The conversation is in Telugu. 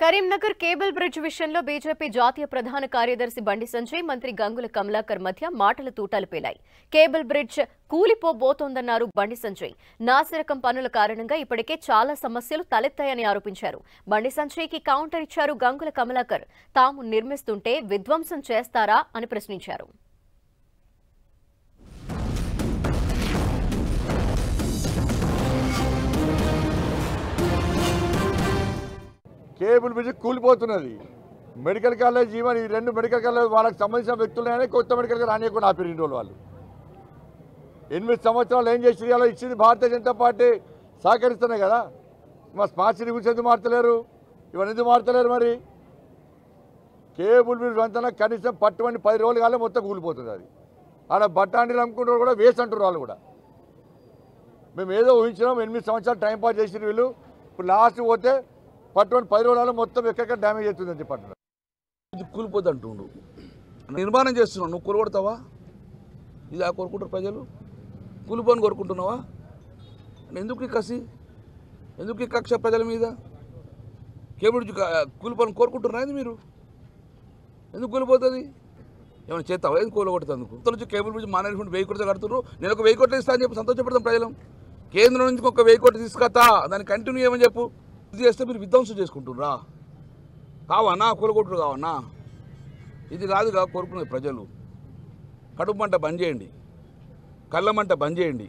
కరీంనగర్ కేబుల్ బ్రిడ్జ్ విషయంలో బీజేపీ జాతీయ ప్రధాన కార్యదర్శి బండి సంజయ్ మంత్రి గంగుల కమలాకర్ మధ్య మాటల తూటాలు పేలాయి కేబుల్ బ్రిడ్జ్ కూలిపోబోతోందన్నారు బండి సంజయ్ నాసిరకం పనుల కారణంగా ఇప్పటికే చాలా సమస్యలు తలెత్తాయని ఆరోపించారు బండి సంజయ్కి కౌంటర్ ఇచ్చారు గంగుల కమలాకర్ తాము నిర్మిస్తుంటే విధ్వంసం చేస్తారా అని ప్రశ్నించారు కేబుల్ బ్రిడ్జ్ కూలిపోతున్నది మెడికల్ కాలేజ్ ఈవెన్ ఈ రెండు మెడికల్ కాలేజ్ వాళ్ళకి సంబంధించిన వ్యక్తులనే కొత్త మెడికల్ కాలేజ్ రానియకుండా ఆపిరింటి వాళ్ళు ఎనిమిది సంవత్సరాలు ఏం చేసి అలా ఇచ్చింది భారతీయ జనతా పార్టీ సహకరిస్తున్నాయి కదా మా స్మార్సిటీ గురించి ఎందుకు మారుతలేరు ఇవన్నీ ఎందుకు మారుతలేరు మరి కేబుల్ బ్రిడ్జ్ అంతా కనీసం పట్టుబడి పది రోజులు కాలే మొత్తం కూలిపోతుంది అది అలా బట్టాండీలు అమ్ముకుంటారు కూడా వేసి అంటారు వాళ్ళు కూడా మేము ఏదో ఊహించినాం ఎనిమిది సంవత్సరాలు టైం పాస్ చేసిన వీళ్ళు ఇప్పుడు లాస్ట్ పోతే పట్టుకొని పది రోజులు మొత్తం ఎక్కడ డ్యామేజ్ అని చెప్పి కూలిపోద్ది అంటుండు నిర్మాణం చేస్తున్నావు నువ్వు కూలగొడతావా ఇది ఆ కోరుకుంటారు ప్రజలు కూలిపోని కోరుకుంటున్నావా ఎందుకు ఈ కసి ఎందుకు ఈ కక్ష ప్రజల మీద కేబుల్ కూలిపోని కోరుకుంటున్నారా ఇది మీరు ఎందుకు కూలిపోతుంది ఏమైనా చేస్తావా ఏం కూలగొడుతుంది నుంచి కేబుల్ బ్రిడ్జ్ మేనేజ్మెంట్ వెయ్యి కోట్లు కడుతున్నారు నేను ఒక వెయ్యి కోట్లు ఇస్తా అని చెప్పి సంతోషపడతాం ప్రజలం కేంద్రం నుంచి ఒక వెయ్యి కోట్లు తీసుకొస్తా దాన్ని కంటిన్యూ ఏమని చెప్పు గుర్తు చేస్తే మీరు విధ్వంసం చేసుకుంటున్నారా కావన్నా కూలగొట్టుడు కావన్నా ఇది కాదుగా కోరుకునే ప్రజలు కడుపు మంట బంద్ చేయండి కళ్ళమంట బంద్ చేయండి